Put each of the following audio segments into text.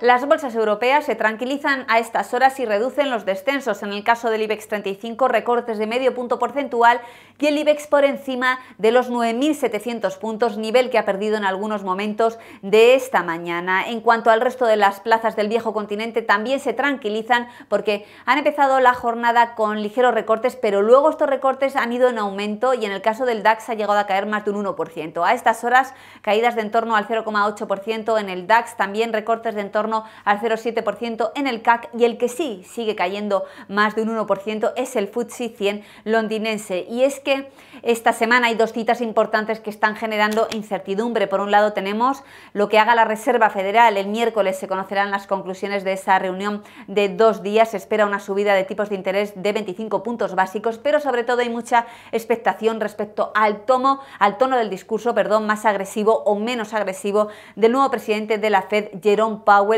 Las bolsas europeas se tranquilizan a estas horas y reducen los descensos. En el caso del IBEX 35, recortes de medio punto porcentual y el IBEX por encima de los 9.700 puntos, nivel que ha perdido en algunos momentos de esta mañana. En cuanto al resto de las plazas del viejo continente, también se tranquilizan porque han empezado la jornada con ligeros recortes, pero luego estos recortes han ido en aumento y en el caso del DAX ha llegado a caer más de un 1%. A estas horas, caídas de en torno al 0,8% en el DAX, también recortes de en torno al 0,7% en el CAC y el que sí sigue cayendo más de un 1% es el FTSE 100 londinense. Y es que esta semana hay dos citas importantes que están generando incertidumbre. Por un lado tenemos lo que haga la Reserva Federal. El miércoles se conocerán las conclusiones de esa reunión de dos días. Se espera una subida de tipos de interés de 25 puntos básicos, pero sobre todo hay mucha expectación respecto al, tomo, al tono del discurso perdón, más agresivo o menos agresivo del nuevo presidente de la Fed, Jerome Powell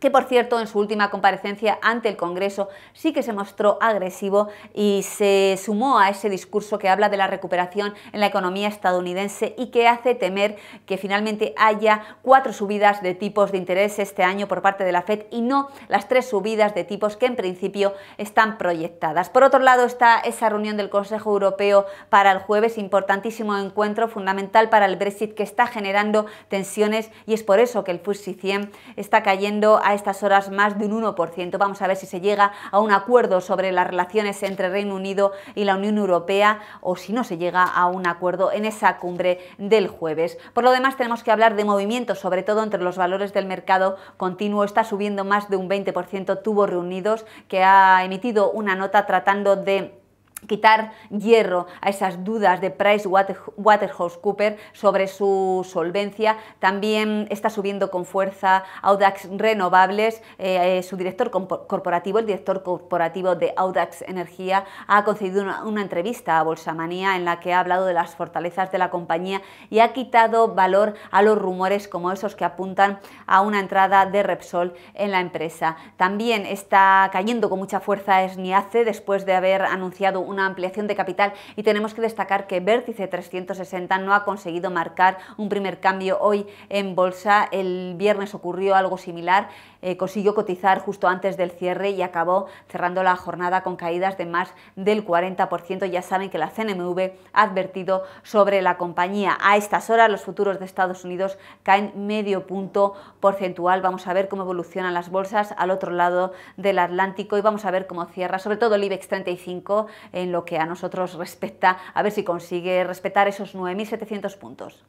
que por cierto en su última comparecencia ante el Congreso sí que se mostró agresivo y se sumó a ese discurso que habla de la recuperación en la economía estadounidense y que hace temer que finalmente haya cuatro subidas de tipos de interés este año por parte de la Fed y no las tres subidas de tipos que en principio están proyectadas. Por otro lado está esa reunión del Consejo Europeo para el jueves, importantísimo encuentro fundamental para el Brexit que está generando tensiones y es por eso que el FTSE 100 está cayendo a estas horas más de un 1%. Vamos a ver si se llega a un acuerdo sobre las relaciones entre Reino Unido y la Unión Europea o si no se llega a un acuerdo en esa cumbre del jueves. Por lo demás tenemos que hablar de movimientos, sobre todo entre los valores del mercado continuo. Está subiendo más de un 20% Tuvo Reunidos, que ha emitido una nota tratando de quitar hierro a esas dudas de PricewaterhouseCoopers sobre su solvencia. También está subiendo con fuerza Audax Renovables. Eh, eh, su director corporativo, el director corporativo de Audax Energía, ha concedido una, una, entrevista a Bolsamanía en la que ha hablado de las fortalezas de la compañía y ha quitado valor a los rumores como esos que apuntan a una entrada de Repsol en la empresa. También está cayendo con mucha fuerza Esniace después de haber anunciado una ampliación de capital y tenemos que destacar que Vértice 360 no ha conseguido marcar un primer cambio hoy en bolsa. El viernes ocurrió algo similar, eh, consiguió cotizar justo antes del cierre y acabó cerrando la jornada con caídas de más del 40%. Ya saben que la CNMV ha advertido sobre la compañía. A estas horas los futuros de Estados Unidos caen medio punto porcentual. Vamos a ver cómo evolucionan las bolsas al otro lado del Atlántico y vamos a ver cómo cierra, sobre todo el IBEX 35 en lo que a nosotros respecta, a ver si consigue respetar esos 9.700 puntos.